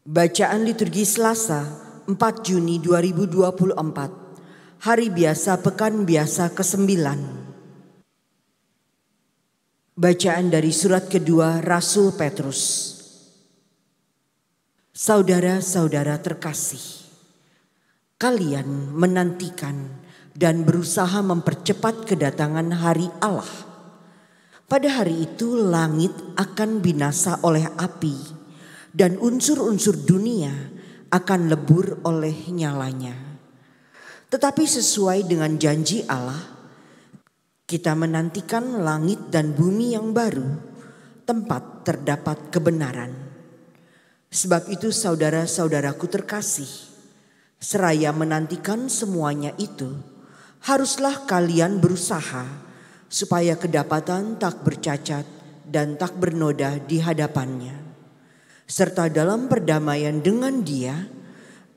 Bacaan liturgi Selasa, 4 Juni 2024. Hari biasa pekan biasa ke-9. Bacaan dari surat kedua Rasul Petrus. Saudara-saudara terkasih, kalian menantikan dan berusaha mempercepat kedatangan hari Allah. Pada hari itu langit akan binasa oleh api dan unsur-unsur dunia akan lebur oleh nyalanya. Tetapi sesuai dengan janji Allah, kita menantikan langit dan bumi yang baru, tempat terdapat kebenaran. Sebab itu saudara-saudaraku terkasih, seraya menantikan semuanya itu, haruslah kalian berusaha supaya kedapatan tak bercacat dan tak bernoda di hadapannya serta dalam perdamaian dengan Dia,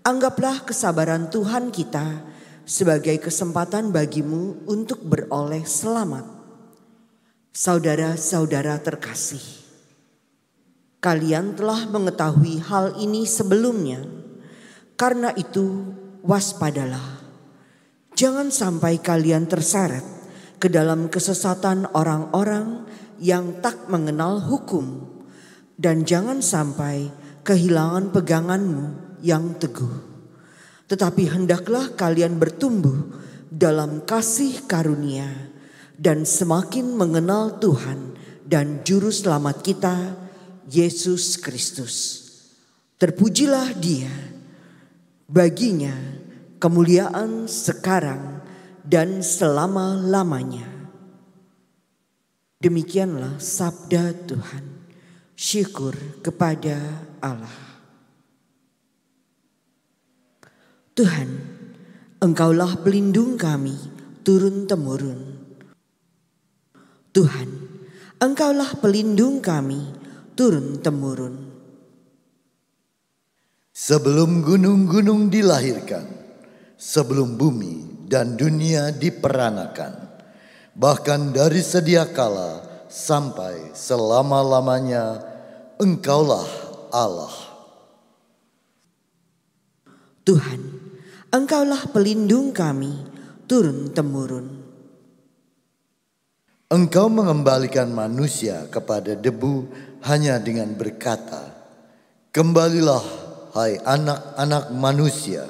anggaplah kesabaran Tuhan kita sebagai kesempatan bagimu untuk beroleh selamat. Saudara-saudara terkasih, kalian telah mengetahui hal ini sebelumnya. Karena itu, waspadalah. Jangan sampai kalian terseret ke dalam kesesatan orang-orang yang tak mengenal hukum dan jangan sampai kehilangan peganganmu yang teguh. Tetapi hendaklah kalian bertumbuh dalam kasih karunia dan semakin mengenal Tuhan dan Juru Selamat kita, Yesus Kristus. Terpujilah Dia, baginya kemuliaan sekarang dan selama-lamanya. Demikianlah sabda Tuhan syukur kepada Allah. Tuhan, Engkaulah pelindung kami turun-temurun. Tuhan, Engkaulah pelindung kami turun-temurun. Sebelum gunung-gunung dilahirkan, sebelum bumi dan dunia diperanakan, bahkan dari sedia kala sampai selama-lamanya engkaulah Allah. Tuhan, engkaulah pelindung kami turun-temurun. Engkau mengembalikan manusia kepada debu hanya dengan berkata, Kembalilah hai anak-anak manusia,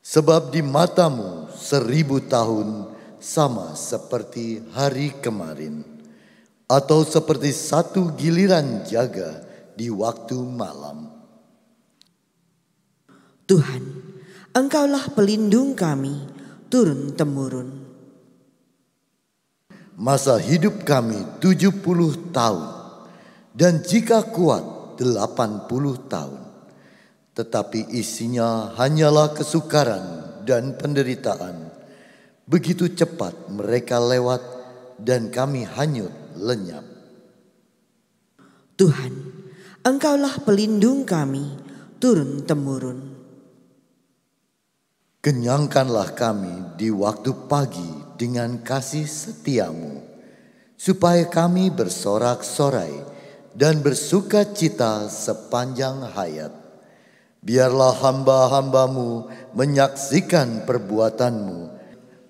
sebab di matamu seribu tahun sama seperti hari kemarin.' atau seperti satu giliran jaga di waktu malam. Tuhan, Engkaulah pelindung kami turun-temurun. Masa hidup kami 70 tahun dan jika kuat 80 tahun. Tetapi isinya hanyalah kesukaran dan penderitaan. Begitu cepat mereka lewat dan kami hanyut lenyap. Tuhan, Engkaulah pelindung kami turun-temurun. Kenyangkanlah kami di waktu pagi dengan kasih setiamu, supaya kami bersorak-sorai dan bersuka cita sepanjang hayat. Biarlah hamba-hambamu menyaksikan perbuatanmu,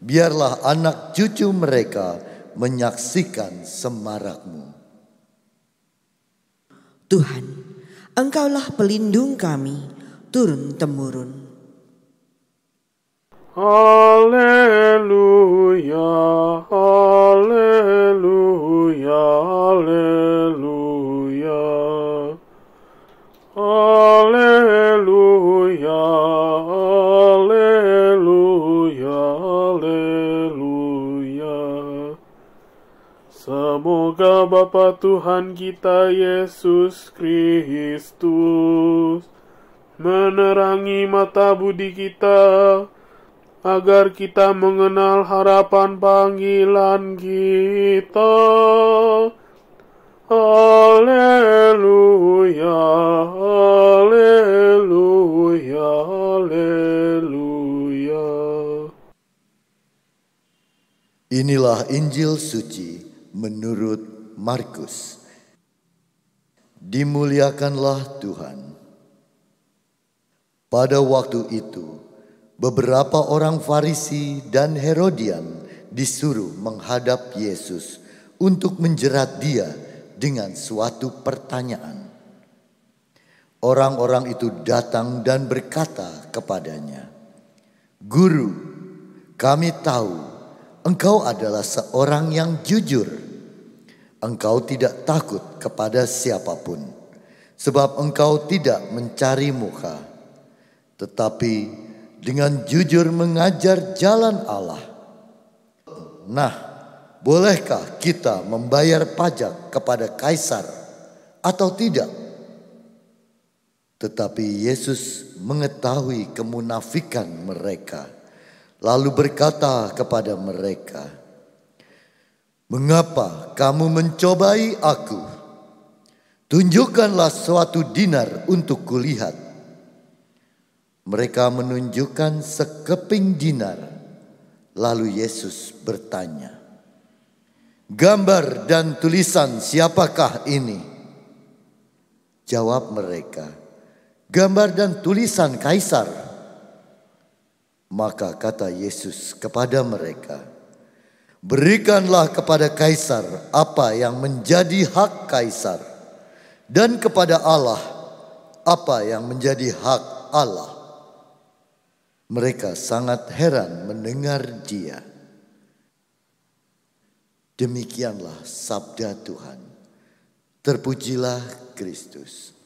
biarlah anak cucu mereka menyaksikan semarakmu. Tuhan, Engkaulah pelindung kami turun-temurun. Haleluya, haleluya, haleluya. Bapa Tuhan kita Yesus Kristus, menerangi mata budi kita, agar kita mengenal harapan panggilan kita. Haleluya, haleluya, haleluya. Inilah Injil suci menurut Markus. Dimuliakanlah Tuhan. Pada waktu itu, beberapa orang Farisi dan Herodian disuruh menghadap Yesus untuk menjerat dia dengan suatu pertanyaan. Orang-orang itu datang dan berkata kepadanya, "Guru, kami tahu engkau adalah seorang yang jujur engkau tidak takut kepada siapapun, sebab engkau tidak mencari muka, tetapi dengan jujur mengajar jalan Allah. Nah, bolehkah kita membayar pajak kepada kaisar atau tidak? Tetapi Yesus mengetahui kemunafikan mereka, lalu berkata kepada mereka, Mengapa kamu mencobai aku? Tunjukkanlah suatu dinar untuk kulihat. Mereka menunjukkan sekeping dinar. Lalu Yesus bertanya, "Gambar dan tulisan siapakah ini?" Jawab mereka, "Gambar dan tulisan kaisar." Maka kata Yesus kepada mereka, Berikanlah kepada kaisar apa yang menjadi hak kaisar, dan kepada Allah apa yang menjadi hak Allah. Mereka sangat heran mendengar Dia. Demikianlah sabda Tuhan. Terpujilah Kristus.